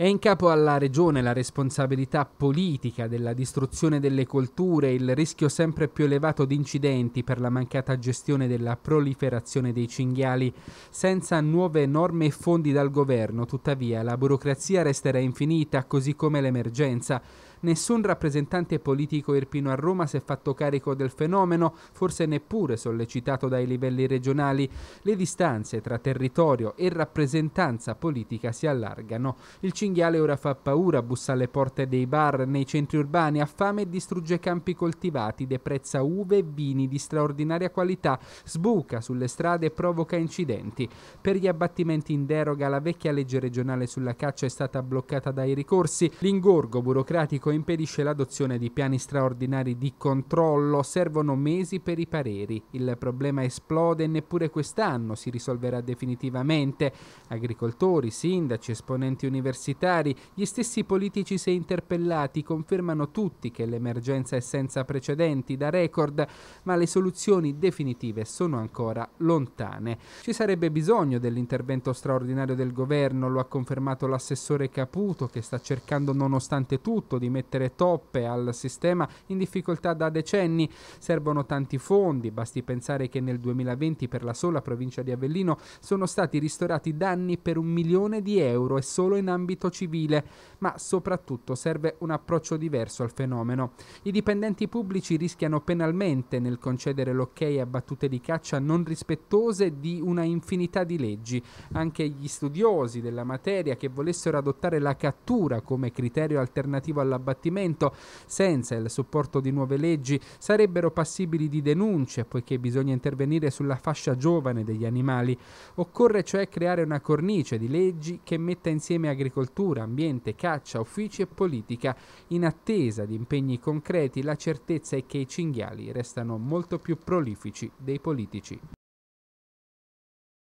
È in capo alla regione la responsabilità politica della distruzione delle colture, e il rischio sempre più elevato di incidenti per la mancata gestione della proliferazione dei cinghiali. Senza nuove norme e fondi dal governo, tuttavia, la burocrazia resterà infinita, così come l'emergenza. Nessun rappresentante politico irpino a Roma si è fatto carico del fenomeno, forse neppure sollecitato dai livelli regionali. Le distanze tra territorio e rappresentanza politica si allargano. Il cinghiale ora fa paura, bussa alle porte dei bar nei centri urbani, ha fame e distrugge campi coltivati, deprezza uve e vini di straordinaria qualità, sbuca sulle strade e provoca incidenti. Per gli abbattimenti in deroga la vecchia legge regionale sulla caccia è stata bloccata dai ricorsi. L'ingorgo burocratico pubblico impedisce l'adozione di piani straordinari di controllo, servono mesi per i pareri. Il problema esplode e neppure quest'anno si risolverà definitivamente. Agricoltori, sindaci, esponenti universitari, gli stessi politici se interpellati confermano tutti che l'emergenza è senza precedenti, da record, ma le soluzioni definitive sono ancora lontane. Ci sarebbe bisogno dell'intervento straordinario del governo, lo ha confermato l'assessore Caputo che sta cercando nonostante tutto di mettere mettere toppe al sistema in difficoltà da decenni. Servono tanti fondi, basti pensare che nel 2020 per la sola provincia di Avellino sono stati ristorati danni per un milione di euro e solo in ambito civile, ma soprattutto serve un approccio diverso al fenomeno. I dipendenti pubblici rischiano penalmente nel concedere l'ok a battute di caccia non rispettose di una infinità di leggi. Anche gli studiosi della materia che volessero adottare la cattura come criterio alternativo all'abbattimento combattimento, senza il supporto di nuove leggi, sarebbero passibili di denunce, poiché bisogna intervenire sulla fascia giovane degli animali. Occorre cioè creare una cornice di leggi che metta insieme agricoltura, ambiente, caccia, uffici e politica. In attesa di impegni concreti, la certezza è che i cinghiali restano molto più prolifici dei politici.